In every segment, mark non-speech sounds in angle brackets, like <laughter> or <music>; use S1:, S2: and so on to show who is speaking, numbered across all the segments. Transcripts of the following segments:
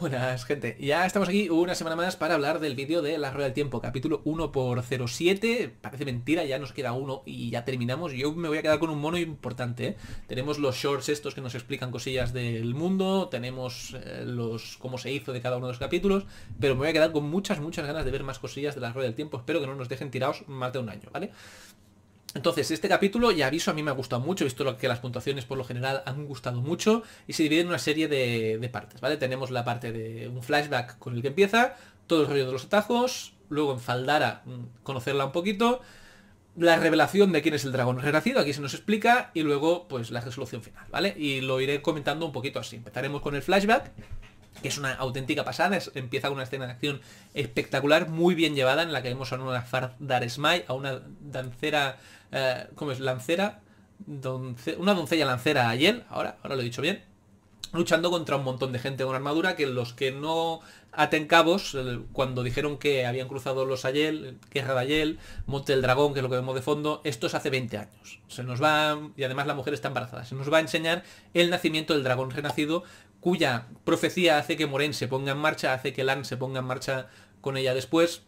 S1: Buenas, gente. Ya estamos aquí una semana más para hablar del vídeo de La Rueda del Tiempo, capítulo 1x07. Parece mentira, ya nos queda uno y ya terminamos. Yo me voy a quedar con un mono importante. ¿eh? Tenemos los shorts estos que nos explican cosillas del mundo, tenemos eh, los cómo se hizo de cada uno de los capítulos, pero me voy a quedar con muchas, muchas ganas de ver más cosillas de La Rueda del Tiempo. Espero que no nos dejen tirados más de un año, ¿vale? Entonces, este capítulo, ya aviso, a mí me ha gustado mucho, he visto que las puntuaciones por lo general han gustado mucho, y se divide en una serie de, partes, ¿vale? Tenemos la parte de un flashback con el que empieza, todo el rollo de los atajos, luego en Faldara mm, conocerla un poquito, la revelación de quién es el dragón renacido, aquí se nos explica, y luego pues la resolución final, ¿vale? Y lo iré comentando un poquito así. Empezaremos con el flashback, que es una auténtica pasada, empieza con una escena de acción espectacular, muy bien llevada, en la que vemos a una Fardar Smile, a una dancera eh, ¿cómo es? Lancera, una doncella lancera Yen, ahora, ahora lo he dicho bien, luchando contra un montón de gente con armadura que los que no aten cabos, cuando dijeron que habían cruzado los Ayel, Guerra de Ayel, Monte el Dragón, que es lo que vemos de fondo, esto es hace 20 años. Se nos va, y además la mujer está embarazada, se nos va a enseñar el nacimiento del dragón renacido, cuya profecía hace que Moren se ponga en marcha, hace que Lan se ponga en marcha con ella después,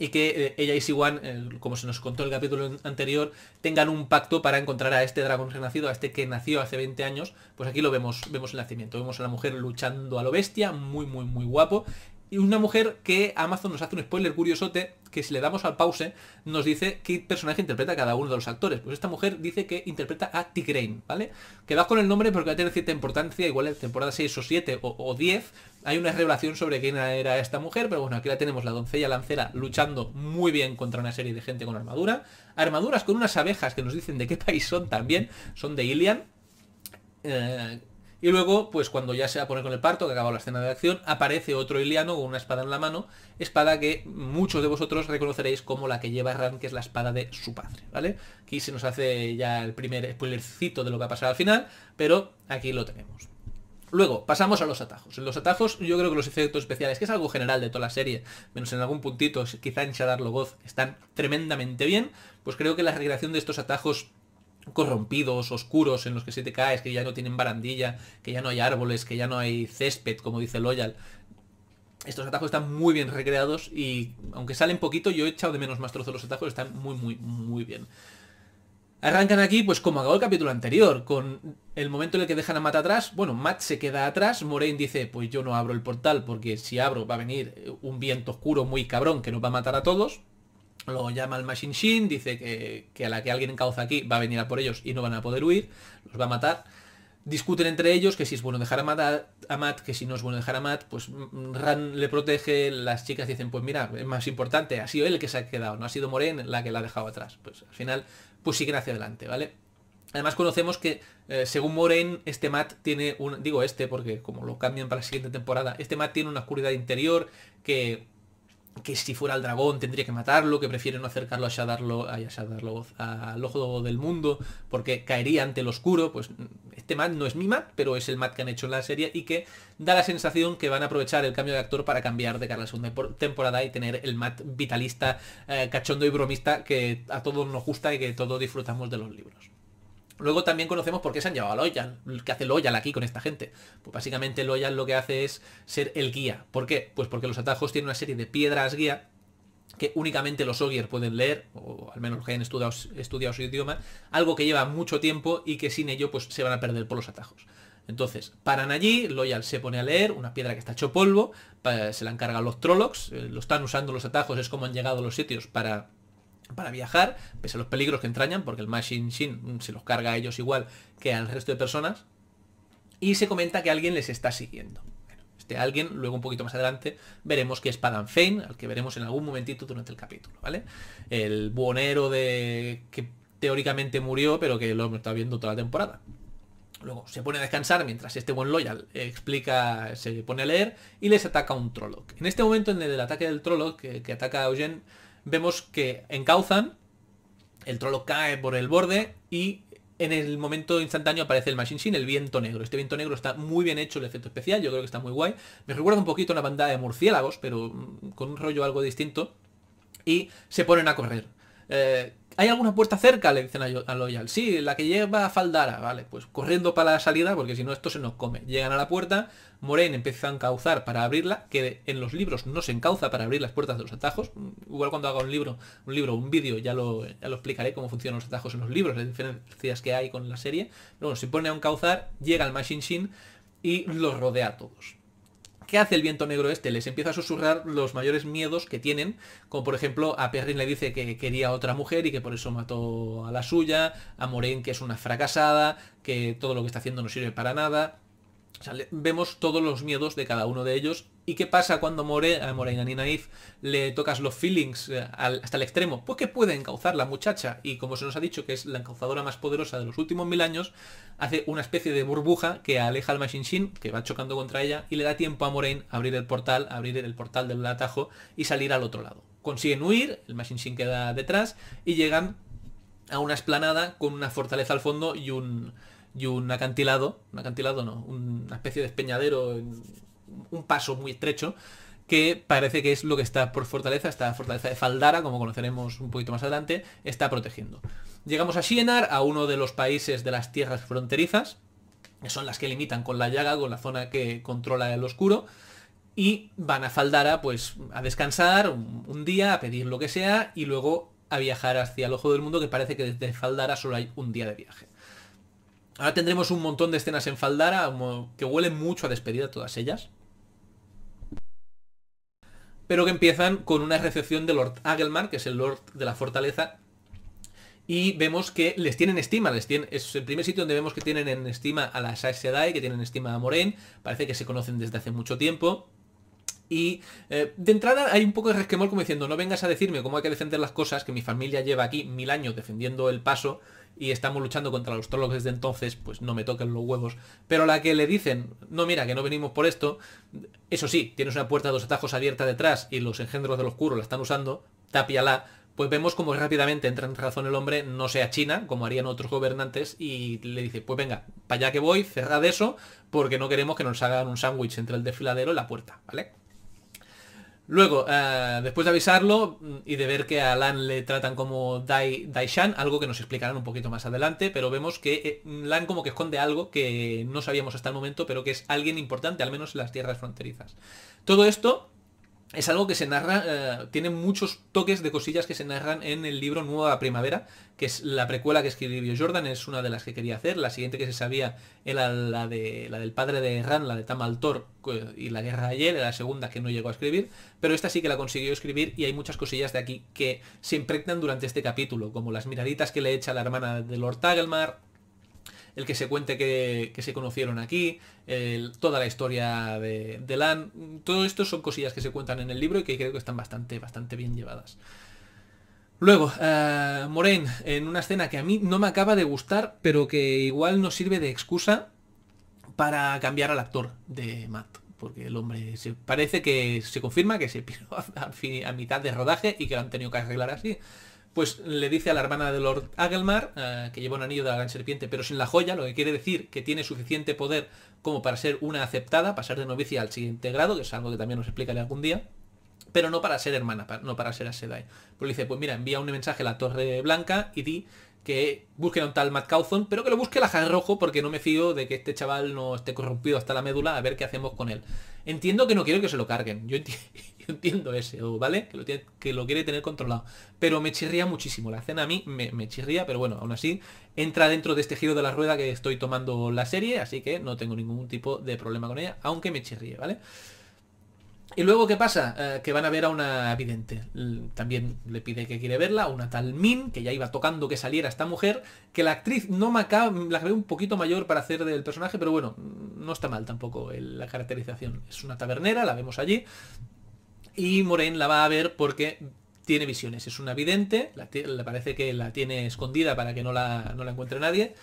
S1: y que eh, ella y Siwan, eh, como se nos contó en el capítulo anterior, tengan un pacto para encontrar a este dragón renacido, a este que nació hace 20 años, pues aquí lo vemos, vemos el nacimiento, vemos a la mujer luchando a lo bestia, muy muy muy guapo, y una mujer que Amazon nos hace un spoiler curiosote que si le damos al pause nos dice qué personaje interpreta cada uno de los actores. Pues esta mujer dice que interpreta a Tigraine, ¿vale? Quedaos con el nombre porque va a tener cierta importancia, igual en temporada 6 o 7 o, o 10 hay una revelación sobre quién era esta mujer, pero bueno, aquí la tenemos, la doncella lancera luchando muy bien contra una serie de gente con armadura. Armaduras con unas abejas que nos dicen de qué <laughs> país son también, son de Ilian. Eh, y luego, pues cuando ya se va a poner con el parto, que ha acabado la escena de acción, aparece otro Iliano con una espada en la mano, espada que muchos de vosotros reconoceréis como la que lleva Ran, que es la espada de su padre, ¿vale? Aquí se nos hace ya el primer spoilercito de lo que va a pasar al final, pero aquí lo tenemos. Luego, pasamos a los atajos. En los atajos yo creo que los efectos especiales, que es algo general de toda la serie, menos en algún puntito, quizá en Shadar están tremendamente bien, pues creo que la recreación de estos atajos corrompidos, oscuros, en los que se te caes, que ya no tienen barandilla, que ya no hay árboles, que ya no hay césped, como dice Loyal. Estos atajos están muy bien recreados y aunque salen poquito, yo he echado de menos más trozos los atajos, están muy, muy, muy bien. Arrancan aquí, pues como acabó el capítulo anterior, con el momento en el que dejan a Matt atrás, bueno, Matt se queda atrás, Moraine dice, pues yo no abro el portal porque si abro va a venir un viento oscuro muy cabrón que nos va a matar a todos, lo llama el Machine Shin, dice que, a la que alguien encauza aquí va a venir a por ellos y no van a poder huir, los va a matar. Discuten entre ellos que si es bueno dejar a Matt, que si no es bueno dejar a Matt, pues mm, Ran le protege, las chicas dicen, pues mira, es más importante, ha sido él el que se ha quedado, no ha sido Moren la que la ha dejado atrás. Pues al final, pues siguen hacia adelante, ¿vale? Además conocemos que, eh, según Moren, este Matt tiene un... Digo este porque como lo cambian para la siguiente temporada, este Matt tiene una oscuridad interior que que si fuera el dragón tendría que matarlo, que prefieren no acercarlo a Shadarlo, a al ojo del mundo, porque caería ante el oscuro, pues este mat no es mi mat, pero es el mat que han hecho en la serie y que da la sensación que van a aprovechar el cambio de actor para cambiar de cara a la segunda temporada y tener el mat vitalista, eh, cachondo y bromista que a todos nos gusta y que todos disfrutamos de los libros. Luego también conocemos por qué se han llevado a Loyal, qué hace Loyal aquí con esta gente. Pues básicamente Loyal lo que hace es ser el guía. ¿Por qué? Pues porque los atajos tienen una serie de piedras guía que únicamente los Ogier pueden leer, o al menos los que hayan estudiado, su idioma, algo que lleva mucho tiempo y que sin ello pues se van a perder por los atajos. Entonces, paran allí, Loyal se pone a leer, una piedra que está hecho polvo, se la encargan los Trollocs, eh, lo están usando los atajos, es como han llegado los sitios para para viajar, pese a los peligros que entrañan, porque el Machine Shin se los carga a ellos igual que al resto de personas, y se comenta que alguien les está siguiendo. este alguien, luego un poquito más adelante, veremos que es Padan Fein, al que veremos en algún momentito durante el capítulo, ¿vale? El buonero de... que teóricamente murió, pero que lo estado viendo toda la temporada. Luego se pone a descansar mientras este buen loyal explica, se pone a leer y les ataca un Trolloc. En este momento, en el ataque del Trolloc, que, ataca a Eugen, vemos que encauzan, el trolo cae por el borde y en el momento instantáneo aparece el Machine Shin, el viento negro. Este viento negro está muy bien hecho, el efecto especial, yo creo que está muy guay. Me recuerda un poquito a una banda de murciélagos, pero mm, con un rollo algo distinto. Y se ponen a correr. Eh, ¿hay alguna puerta cerca? Le dicen a Loyal. Sí, la que lleva a Faldara. Vale, pues corriendo para la salida, porque si no esto se nos come. Llegan a la puerta, Moren empieza a encauzar para abrirla, que en los libros no se encauza para abrir las puertas de los atajos. Mm, igual cuando haga un libro, un libro, un vídeo, ya lo, explicaré cómo funcionan los atajos en los libros, las diferencias que hay con la serie. Luego se pone a encauzar, llega al Machine Shin y los rodea a todos. ¿Qué hace el viento negro este? Les empieza a susurrar los mayores miedos que tienen, como por ejemplo a Perrin le dice que quería otra mujer y que por eso mató a la suya, a Moren que es una fracasada, que todo lo que está haciendo no sirve para nada, vemos todos los miedos de cada uno de ellos. ¿Y qué pasa cuando More, eh, a Nina ni Naif le tocas los feelings eh, hasta el extremo? Pues que puede encauzar la muchacha y como se nos ha dicho que es la encauzadora más poderosa de los últimos mil años, hace una especie de burbuja que aleja al Machine Shin, que va chocando contra ella, y le da tiempo a Moraine a abrir el portal, abrir el portal del atajo y salir al otro lado. Consiguen huir, el Machine Shin queda detrás y llegan a una esplanada con una fortaleza al fondo y un y un acantilado, un acantilado no, una especie de espeñadero, un paso muy estrecho, que parece que es lo que está por fortaleza, esta fortaleza de Faldara, como conoceremos un poquito más adelante, está protegiendo. Llegamos a Sienar, a uno de los países de las tierras fronterizas, que son las que limitan con la llaga, con la zona que controla el oscuro, y van a Faldara pues a descansar un día, a pedir lo que sea, y luego a viajar hacia el ojo del mundo, que parece que desde Faldara solo hay un día de viaje. Ahora tendremos un montón de escenas en Faldara que huelen mucho a despedida todas ellas. Pero que empiezan con una recepción de Lord Agelmar, que es el Lord de la Fortaleza. Y vemos que les tienen estima, les tienen, es el primer sitio donde vemos que tienen en estima a la Aes Sedai, que tienen estima a Moren. Parece que se conocen desde hace mucho tiempo. Y eh, de entrada hay un poco de resquemor como diciendo, no vengas a decirme cómo hay que defender las cosas, que mi familia lleva aquí mil años defendiendo el paso, y estamos luchando contra los trolls desde entonces, pues no me toquen los huevos. Pero la que le dicen, no mira, que no venimos por esto, eso sí, tienes una puerta de dos atajos abierta detrás y los engendros del oscuro la están usando, tapiala, pues vemos como rápidamente entra en razón el hombre, no sea China, como harían otros gobernantes, y le dice, pues venga, para allá que voy, cerrad eso, porque no queremos que nos hagan un sándwich entre el desfiladero y la puerta, ¿vale? Luego, eh, después de avisarlo mm, y de ver que a Lan le tratan como Dai, Shan, algo que nos explicarán un poquito más adelante, pero vemos que eh, Lan como que esconde algo que no sabíamos hasta el momento, pero que es alguien importante, al menos en las tierras fronterizas. Todo esto es algo que se narra, eh, tiene muchos toques de cosillas que se narran en el libro Nueva Primavera, que es la precuela que escribió Jordan, es una de las que quería hacer, la siguiente que se sabía era la, de, la del padre de Ran, la de Tamaltor y la guerra de ayer, era la segunda que no llegó a escribir, pero esta sí que la consiguió escribir y hay muchas cosillas de aquí que se impregnan durante este capítulo, como las miraditas que le echa la hermana de Lord Tagelmar, el que se cuente que, se conocieron aquí, toda la historia de, Lan. Todo esto son cosillas que se cuentan en el libro y que creo que están bastante, bastante bien llevadas. Luego, eh, moren en una escena que a mí no me acaba de gustar, pero que igual nos sirve de excusa para cambiar al actor de Matt porque el hombre parece que se confirma que se <laughs> piró a, a, mitad de rodaje y que lo han tenido que arreglar así pues le dice a la hermana de Lord Agelmar, eh, que lleva un anillo de la gran serpiente pero sin la joya, lo que quiere decir que tiene suficiente poder como para ser una aceptada, pasar de novicia al siguiente grado, que es algo que también nos explicaré algún día, pero no para ser hermana, no para ser Asedai. ¿eh? Pues le dice, pues mira, envía un mensaje a la Torre Blanca y di que busquen a un tal Matt Cawthon, pero que lo busque la en Rojo porque no me fío de que este chaval no esté corrompido hasta la médula, a ver qué hacemos con él. Entiendo que no quiero que se lo carguen, yo, entiendo. <laughs> entiendo ese, ¿vale? Que lo, que lo quiere tener controlado. Pero me chirría muchísimo. La escena a mí me, chirría, pero bueno, aún así entra dentro de este giro de la rueda que estoy tomando la serie, así que no tengo ningún tipo de problema con ella, aunque me chirríe, ¿vale? Y luego, ¿qué pasa? Eh, que van a ver a una vidente. También le pide que quiere verla, una tal Min, que ya iba tocando que saliera esta mujer, que la actriz no me acaba, la veo un poquito mayor para hacer del personaje, pero bueno, no está mal tampoco la caracterización. Es una tabernera, la vemos allí, y Moren la va a ver porque tiene visiones. Es una vidente, le parece que la tiene escondida para que no la, encuentre nadie.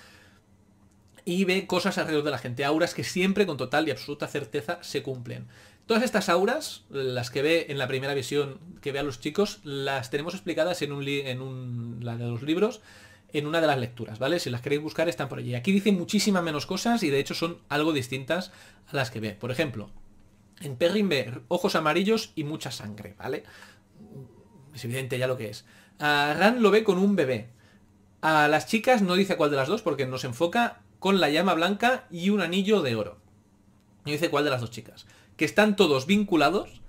S1: Y ve cosas alrededor de la gente, auras que siempre con total y absoluta certeza se cumplen. Todas estas auras, las que ve en la primera visión que ve a los chicos, las tenemos explicadas en, un en un, de los libros, en una de las lecturas, ¿vale? Si las queréis buscar están por allí. Aquí dicen muchísimas menos cosas y de hecho son algo distintas a las que ve. Por ejemplo, en Perrin ve ojos amarillos y mucha sangre, ¿vale? Es evidente ya lo que es. A ah, Ran lo ve con un bebé. A las chicas no dice cuál de las dos porque nos enfoca con la llama blanca y un anillo de oro. No dice cuál de las dos chicas. Que están todos vinculados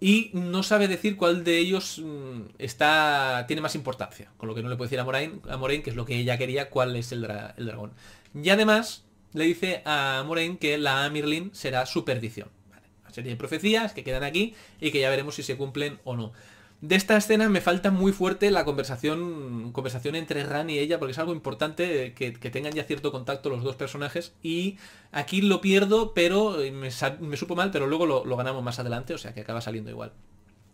S1: y no sabe decir cuál de ellos mm, está tiene más importancia. Con lo que no le puede decir a Moraine, que es lo que ella quería, cuál es el, dragón. Y además le dice a Moraine que la Mirlin será su perdición. Sería de profecías que quedan aquí y que ya veremos si se cumplen o no. De esta escena me falta muy fuerte la conversación, conversación entre Ran y ella, porque es algo importante que, tengan ya cierto contacto los dos personajes. Y aquí lo pierdo, pero me, supo mal, pero luego lo ganamos más adelante, o sea que acaba saliendo igual.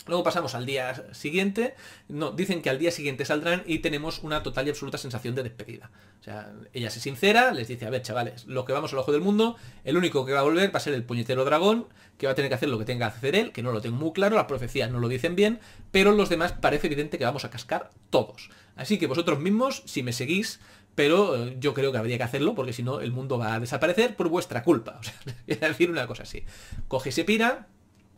S1: Luego pasamos al día siguiente, no, dicen que al día siguiente saldrán y tenemos una total y absoluta sensación de despedida. O sea, ella se sincera, les dice, a ver chavales, lo que vamos al ojo del mundo, el único que va a volver va a ser el puñetero dragón, que va a tener que hacer lo que tenga que hacer él, que no lo tengo muy claro, las profecías no lo dicen bien, pero los demás parece evidente que vamos a cascar todos. Así que vosotros mismos, si me seguís, pero eh, yo creo que habría que hacerlo porque si no el mundo va a desaparecer por vuestra culpa. <laughs> O sea, voy <laughs> decir una cosa así. Coge ese pira,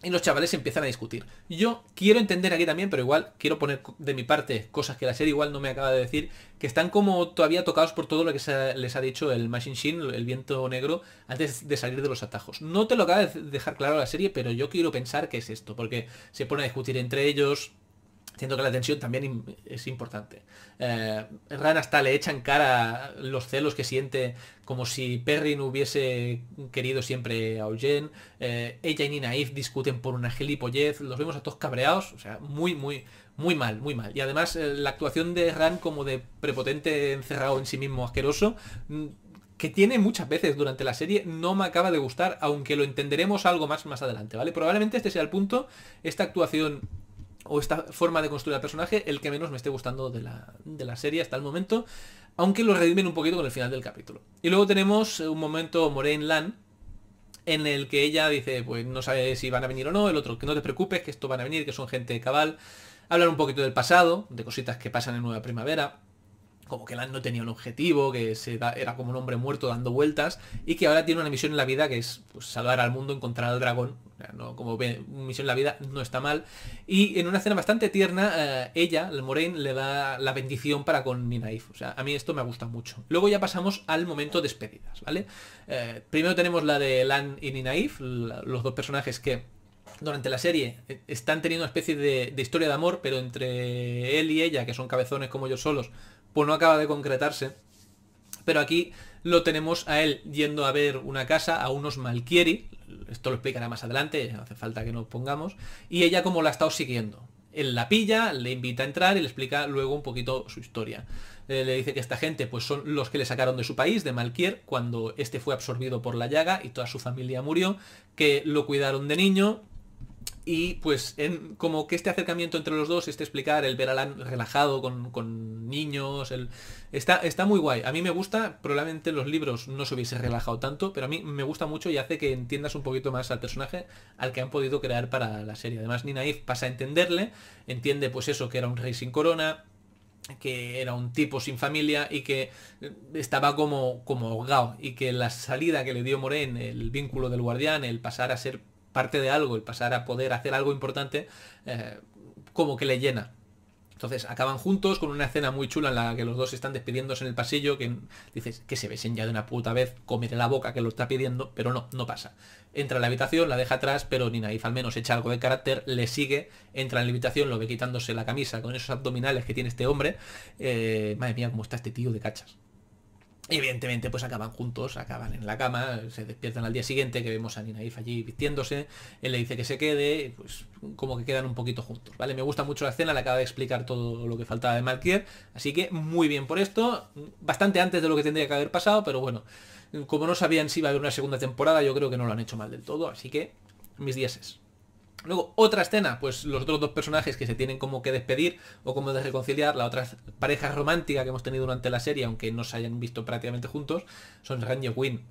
S1: y los chavales empiezan a discutir. Yo quiero entender aquí también, pero igual quiero poner de mi parte cosas que la serie igual no me acaba de decir, que están como todavía tocados por todo lo que les ha dicho el Machine Shin, el viento negro, antes de salir de los atajos. No te lo acaba de dejar claro la serie, pero yo quiero pensar que es esto, porque se pone a discutir entre ellos, siento que la tensión también es importante. Eh, Rana Ran hasta le echan cara los celos que siente como si Perrin hubiese querido siempre a Eugene, eh, ella y Nina Eve discuten por una gilipollez, los vemos a todos cabreados, o sea, muy, muy, muy mal, muy mal. Y además eh, la actuación de Ran como de prepotente encerrado en sí mismo asqueroso, mm, que tiene muchas veces durante la serie, no me acaba de gustar, aunque lo entenderemos algo más más adelante, ¿vale? Probablemente este sea el punto, esta actuación o esta forma de construir al personaje el que menos me esté gustando de la, serie hasta el momento, aunque lo redimen un poquito con el final del capítulo. Y luego tenemos eh, un momento Moraine Lan en el que ella dice, pues no sabe si van a venir o no, el otro, que no te preocupes, que esto van a venir, que son gente de cabal. Hablar un poquito del pasado, de cositas que pasan en Nueva Primavera como que Lan no tenía un objetivo, que era como un hombre muerto dando vueltas, y que ahora tiene una misión en la vida que es pues, salvar al mundo, encontrar al dragón. No, como misión en la vida no está mal. Y en una escena bastante tierna, eh, ella, el Moraine, le da la bendición para con Ninaif. O sea, a mí esto me gusta mucho. Luego ya pasamos al momento de despedidas, ¿vale? Eh, primero tenemos la de Lan y Ninaif, los dos personajes que durante la serie eh, están teniendo una especie de, de, historia de amor, pero entre él y ella, que son cabezones como yo solos, pues no acaba de concretarse. Pero aquí lo tenemos a él yendo a ver una casa a unos Malquieri esto lo explicará más adelante, no hace falta que nos pongamos, y ella como la ha estado siguiendo. Él la pilla, le invita a entrar y le explica luego un poquito su historia. Eh, le dice que esta gente pues son los que le sacaron de su país, de Malquier cuando este fue absorbido por la llaga y toda su familia murió, que lo cuidaron de niño, y pues como que este acercamiento entre los dos, este explicar, el ver a Alan relajado con, niños, el, está, está muy guay. A mí me gusta, probablemente los libros no se hubiese relajado tanto, pero a mí me gusta mucho y hace que entiendas un poquito más al personaje al que han podido crear para la serie. Además, Ninaif pasa a entenderle, entiende pues eso, que era un rey sin corona, que era un tipo sin familia y que eh, estaba como, como ahogado y que la salida que le dio Moren, el vínculo del guardián, el pasar a ser parte de algo, el pasar a poder hacer algo importante, eh, como que le llena. Entonces acaban juntos con una escena muy chula en la que los dos están despidiéndose en el pasillo, que dices que se besen ya de una puta vez, comete la boca que lo está pidiendo, pero no, no pasa. Entra en la habitación, la deja atrás, pero Ninaif al menos echa algo de carácter, le sigue, entra en la habitación, lo ve quitándose la camisa con esos abdominales que tiene este hombre. Eh, madre mía, cómo está este tío de cachas. Evidentemente, pues acaban juntos, acaban en la cama, se despiertan al día siguiente, que vemos a Ninaif allí vistiéndose, él le dice que se quede, pues como que quedan un poquito juntos, ¿vale? Me gusta mucho la escena, le acaba de explicar todo lo que faltaba de Malquier, así que muy bien por esto, bastante antes de lo que tendría que haber pasado, pero bueno, como no sabían si iba a haber una segunda temporada, yo creo que no lo han hecho mal del todo, así que mis dioses. Luego, otra escena, pues los otros dos personajes que se tienen como que despedir o como de reconciliar, la otra pareja romántica que hemos tenido durante la serie, aunque no se hayan visto prácticamente juntos, son Ran y Quinn.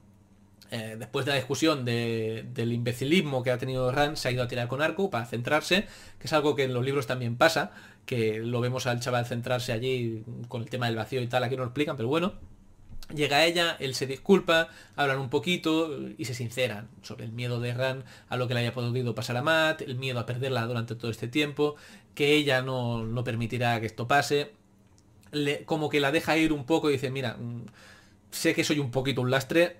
S1: Eh, después de la discusión del imbecilismo que ha tenido Ran, se ha ido a tirar con arco para centrarse, que es algo que en los libros también pasa, que lo vemos al chaval centrarse allí con el tema del vacío y tal, aquí no lo explican, pero bueno. Llega ella, él se disculpa, hablan un poquito y se sinceran sobre el miedo de Ran a lo que le haya podido pasar a Matt, el miedo a perderla durante todo este tiempo, que ella no, no permitirá que esto pase. como que la deja ir un poco y dice, mira, mm, sé que soy un poquito un lastre,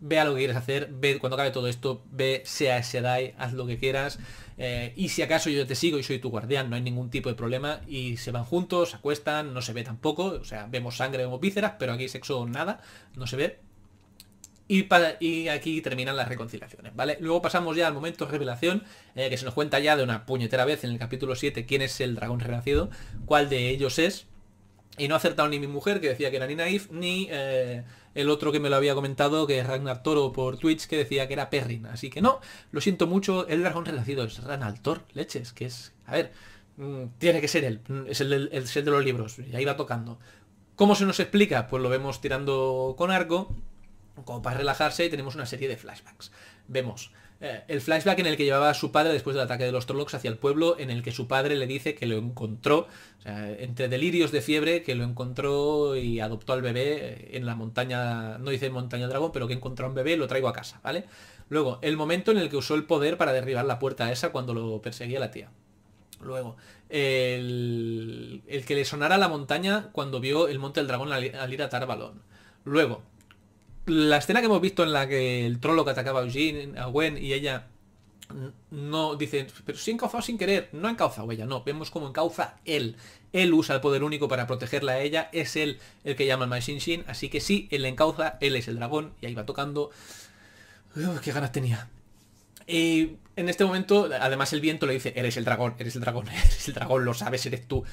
S1: ve lo que quieres hacer, ve cuando acabe todo esto, ve, sea ese DAI, haz lo que quieras. Eh, y si acaso yo te sigo y soy tu guardián, no hay ningún tipo de problema. Y se van juntos, se acuestan, no se ve tampoco. O sea, vemos sangre, vemos vísceras, pero aquí sexo nada, no se ve. Y, para, y, aquí terminan las reconciliaciones, ¿vale? Luego pasamos ya al momento revelación, eh, que se nos cuenta ya de una puñetera vez en el capítulo 7 quién es el dragón renacido, cuál de ellos es. Y no ha acertado ni mi mujer, que decía que era ni naif, ni... Eh, el otro que me lo había comentado, que es Ragnar Toro por Twitch, que decía que era Perrin. Así que no, lo siento mucho, el dragón renacido es Ragnar Thor, leches, que es... A ver, mm, tiene que ser él, mm, es el, el, de los libros, Ya iba tocando. ¿Cómo se nos explica? Pues lo vemos tirando con arco, como para relajarse, y tenemos una serie de flashbacks. Vemos eh, el flashback en el que llevaba a su padre después del ataque de los Trollocs hacia el pueblo, en el que su padre le dice que lo encontró, o sea, entre delirios de fiebre, que lo encontró y adoptó al bebé eh, en la montaña, no dice montaña dragón, pero que encontró a un bebé y lo traigo a casa, ¿vale? Luego, el momento en el que usó el poder para derribar la puerta esa cuando lo perseguía la tía. Luego, el, el que le sonara la montaña cuando vio el monte del dragón al, ir a balón. Luego, la escena que hemos visto en la que el trollo que atacaba a a Gwen y ella no dice, pero si encauzado sin querer, no ha encauzado ella, no, vemos cómo encauza él. Él usa el poder único para protegerla a ella, es él el que llama al Shin Shin, así que sí, él le encauza, él es el dragón y ahí va tocando. qué ganas tenía. Y en este momento, además el viento le dice, eres el dragón, eres el dragón, <laughs> eres el dragón, lo sabes, eres tú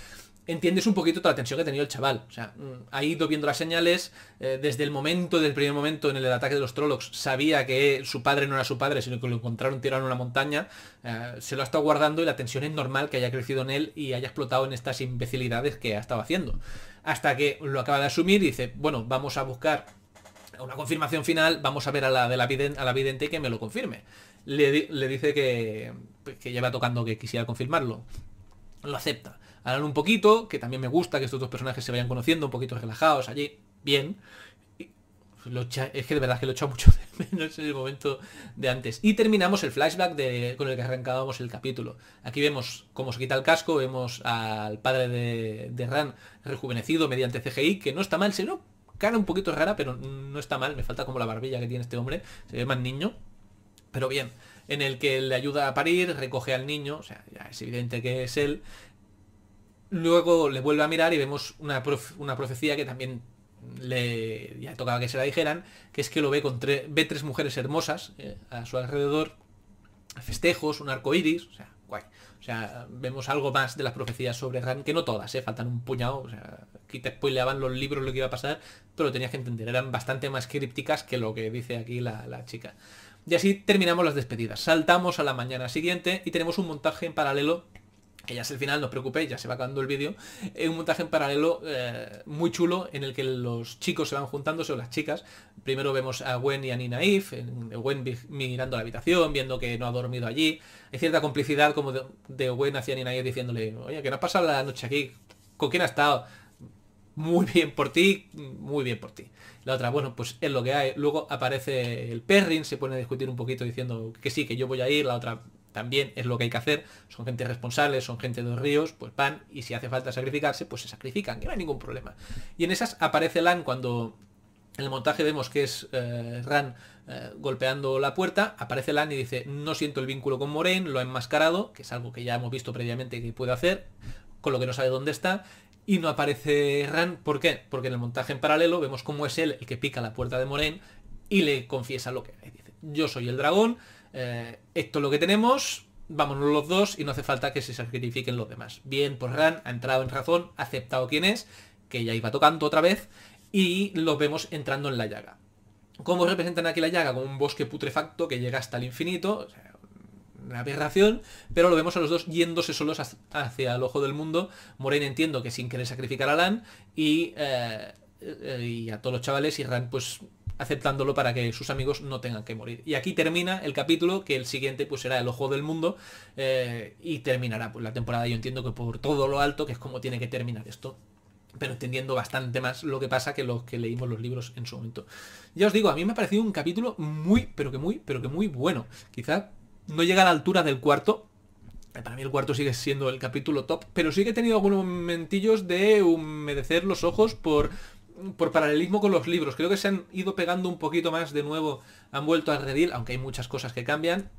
S1: entiendes un poquito toda la tensión que ha tenido el chaval. O sea, mm, ha ido viendo las señales, eh, desde el momento, del primer momento en el ataque de los Trollocs, sabía que su padre no era su padre, sino que lo encontraron tirado en una montaña, eh, se lo ha estado guardando y la tensión es normal que haya crecido en él y haya explotado en estas imbecilidades que ha estado haciendo. Hasta que lo acaba de asumir y dice, bueno, vamos a buscar una confirmación final, vamos a ver a la, vidente, a la vidente que me lo confirme. Le, dice que, pues, que lleva tocando que quisiera confirmarlo. Lo acepta hablan un poquito, que también me gusta que estos dos personajes se vayan conociendo, un poquito relajados allí, bien. es que de verdad que lo he echado mucho de <laughs> menos en el momento de antes. Y terminamos el flashback de, con el que arrancábamos el capítulo. Aquí vemos cómo se quita el casco, vemos al padre de, de Ran rejuvenecido mediante CGI, que no está mal, sino cara un poquito rara, pero no está mal, me falta como la barbilla que tiene este hombre, se ve más niño, pero bien, en el que le ayuda a parir, recoge al niño, o sea, ya es evidente que es él, Luego le vuelve a mirar y vemos una, profecía que también le tocaba que se la dijeran, que es que lo ve con ve tres mujeres hermosas eh, a su alrededor, festejos, un arco iris, o sea, guay. O sea, vemos algo más de las profecías sobre Ran, que no todas, eh, faltan un puñado, o sea, aquí te spoileaban los libros lo que iba a pasar, pero lo tenías que entender, eran bastante más crípticas que lo que dice aquí la chica. Y así terminamos las despedidas. Saltamos a la mañana siguiente y tenemos un montaje en paralelo que ya es el final, no os preocupéis, ya se va acabando el vídeo, es un montaje en paralelo eh, muy chulo en el que los chicos se van juntando, o las chicas. Primero vemos a Gwen y a Nina Yves, Gwen mirando la habitación, viendo que no ha dormido allí. Hay cierta complicidad como de, Gwen hacia Nina Yves diciéndole, oye, que no has pasado la noche aquí, ¿con quién has estado? Muy bien por ti, muy bien por ti. La otra, bueno, pues es lo que hay. Luego aparece el Perrin, se pone a discutir un poquito diciendo que sí, que yo voy a ir. La otra, también es lo que hay que hacer. Son gente responsable, son gente de los ríos, pues van y si hace falta sacrificarse, pues se sacrifican, que no hay ningún problema. Y en esas aparece Lan cuando en el montaje vemos que es eh, Ran eh, golpeando la puerta, aparece Lan y dice, no siento el vínculo con moren lo ha enmascarado, que es algo que ya hemos visto previamente que puede hacer, con lo que no sabe dónde está, y no aparece Ran, ¿por qué? Porque en el montaje en paralelo vemos cómo es él el que pica la puerta de moren y le confiesa lo que dice, yo soy el dragón, eh, esto es lo que tenemos, vámonos los dos y no hace falta que se sacrifiquen los demás. Bien, pues Ran ha entrado en razón, ha aceptado quién es, que ya iba tocando otra vez, y los vemos entrando en la llaga. ¿Cómo representan aquí la llaga? Como un bosque putrefacto que llega hasta el infinito, una aberración, pero lo vemos a los dos yéndose solos hacia el ojo del mundo. Moraine entiendo que sin querer sacrificar a Ran y, eh, eh, y a todos los chavales y Ran pues aceptándolo para que sus amigos no tengan que morir. Y aquí termina el capítulo, que el siguiente pues será el ojo del mundo, eh, y terminará pues, la temporada. Yo entiendo que por todo lo alto, que es como tiene que terminar esto pero entendiendo bastante más lo que pasa que los que leímos los libros en su momento. Ya os digo, a mí me ha parecido un capítulo muy, pero que muy, pero que muy bueno. Quizá no llega a la altura del cuarto. Para mí el cuarto sigue siendo el capítulo top, pero sí que he tenido algunos momentillos de humedecer los ojos por por paralelismo con los libros. Creo que se han ido pegando un poquito más de nuevo, han vuelto a redil, aunque hay muchas cosas que cambian.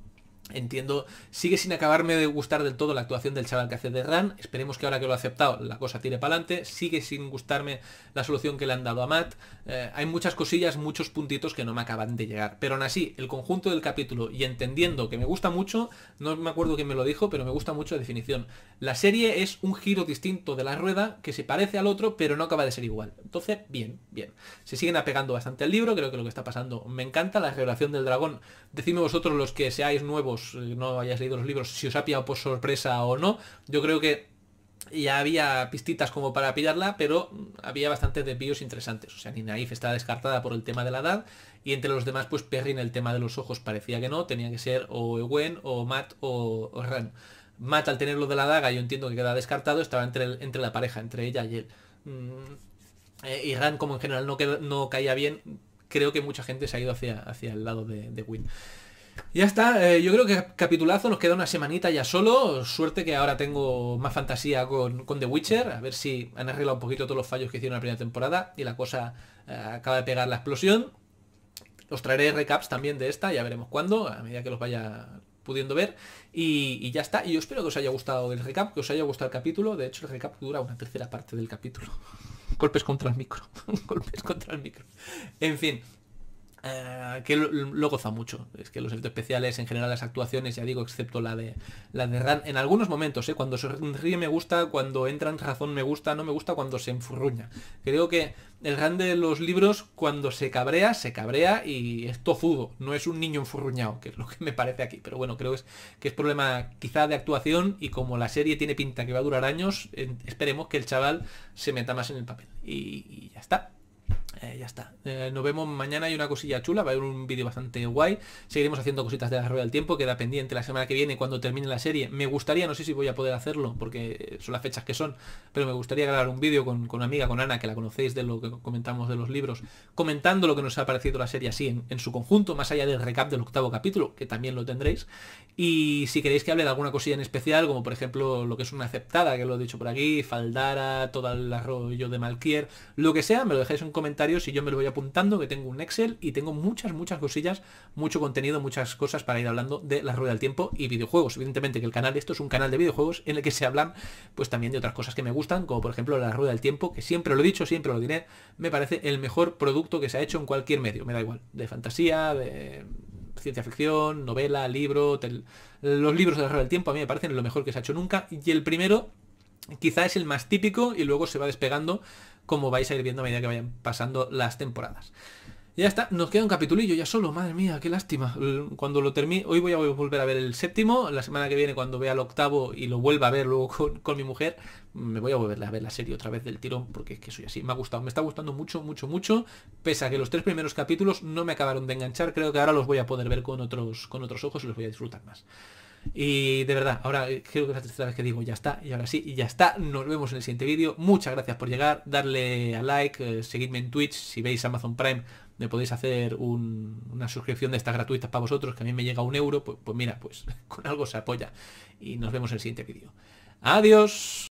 S1: Entiendo, sigue sin acabarme de gustar del todo la actuación del chaval que hace de Ran. Esperemos que ahora que lo ha aceptado la cosa tire para adelante. Sigue sin gustarme la solución que le han dado a Matt. Eh, hay muchas cosillas, muchos puntitos que no me acaban de llegar. Pero aún así, el conjunto del capítulo y entendiendo que me gusta mucho, no me acuerdo quién me lo dijo, pero me gusta mucho la definición. La serie es un giro distinto de la rueda que se parece al otro, pero no acaba de ser igual. Entonces, bien, bien. Se siguen apegando bastante al libro, creo que lo que está pasando me encanta. La revelación del dragón, decidme vosotros los que seáis nuevos eh, no hayáis leído los libros, si os ha pillado por sorpresa o no, yo creo que ya había pistitas como para pillarla, pero mm, había bastantes desvíos interesantes. O sea, Ninaif estaba descartada por el tema de la edad, y entre los demás, pues Perrin el tema de los ojos parecía que no, tenía que ser o gwen o Matt, o, Ran. Matt al tenerlo de la daga, yo entiendo que queda descartado, estaba entre, entre la pareja, entre ella y él. Mm, eh, y Ran, como en general no, quedó, no caía bien, creo que mucha gente se ha ido hacia, hacia el lado de, de Win. Ya está, eh, yo creo que capitulazo nos queda una semanita ya solo. Suerte que ahora tengo más fantasía con, The Witcher. A ver si han arreglado un poquito todos los fallos que hicieron en la primera temporada y la cosa eh, acaba de pegar la explosión. Os traeré recaps también de esta, ya veremos cuándo, a medida que los vaya pudiendo ver. Y, y, ya está. Y yo espero que os haya gustado el recap, que os haya gustado el capítulo. De hecho, el recap dura una tercera parte del capítulo. <laughs> Golpes contra el micro. <laughs> Golpes contra el micro. En fin, eh, que lo, goza mucho. Es que los efectos especiales, en general las actuaciones, ya digo, excepto la de la de Ran, en algunos momentos, eh, cuando se ríe me gusta, cuando entra en razón me gusta, no me gusta cuando se enfurruña. Creo que el Ran de los libros, cuando se cabrea, se cabrea y es tozudo, no es un niño enfurruñado, que es lo que me parece aquí. Pero bueno, creo es, que es problema quizá de actuación y como la serie tiene pinta que va a durar años, esperemos que el chaval se meta más en el papel. y ya está. Eh, ya está. Eh, nos vemos mañana, hay una cosilla chula, va a haber un vídeo bastante guay. Seguiremos haciendo cositas de la rueda del tiempo, queda pendiente la semana que viene cuando termine la serie. Me gustaría, no sé si voy a poder hacerlo, porque eh, son las fechas que son, pero me gustaría grabar un vídeo con, con, una amiga, con Ana, que la conocéis de lo que comentamos de los libros, comentando lo que nos ha parecido la serie así en, en su conjunto, más allá del recap del octavo capítulo, que también lo tendréis. Y si queréis que hable de alguna cosilla en especial, como por ejemplo lo que es una aceptada, que lo he dicho por aquí, Faldara, todo el arroyo de Malquier, lo que sea, me lo dejáis en comentario si y yo me lo voy apuntando, que tengo un Excel y tengo muchas, muchas cosillas, mucho contenido, muchas cosas para ir hablando de la rueda del tiempo y videojuegos. Evidentemente que el canal esto es un canal de videojuegos en el que se hablan pues también de otras cosas que me gustan, como por ejemplo la rueda del tiempo, que siempre lo he dicho, siempre lo diré, me parece el mejor producto que se ha hecho en cualquier medio, me da igual, de fantasía, de ciencia ficción, novela, libro, los libros de la rueda del tiempo a mí me parecen lo mejor que se ha hecho nunca y el primero Quizá es el más típico y luego se va despegando como vais a ir viendo a medida que vayan pasando las temporadas. Ya está, nos queda un capitulillo ya solo, madre mía, qué lástima. Cuando lo termine, hoy voy a volver a ver el séptimo, la semana que viene cuando vea el octavo y lo vuelva a ver luego con, mi mujer, me voy a volver a ver la serie otra vez del tirón, porque es que soy así, me ha gustado, me está gustando mucho, mucho, mucho, pese a que los tres primeros capítulos no me acabaron de enganchar, creo que ahora los voy a poder ver con otros, con otros ojos y los voy a disfrutar más. Y de verdad, ahora eh, creo que es la tercera vez que digo ya está, y ahora sí, y ya está. Nos vemos en el siguiente vídeo. Muchas gracias por llegar, darle a like, eh, seguirme en Twitch, si veis Amazon Prime me podéis hacer una suscripción de estas gratuitas para vosotros, que a mí me llega un euro, pues, pues mira, pues <laughs> con algo se apoya. Y nos vemos en el siguiente vídeo. Adiós.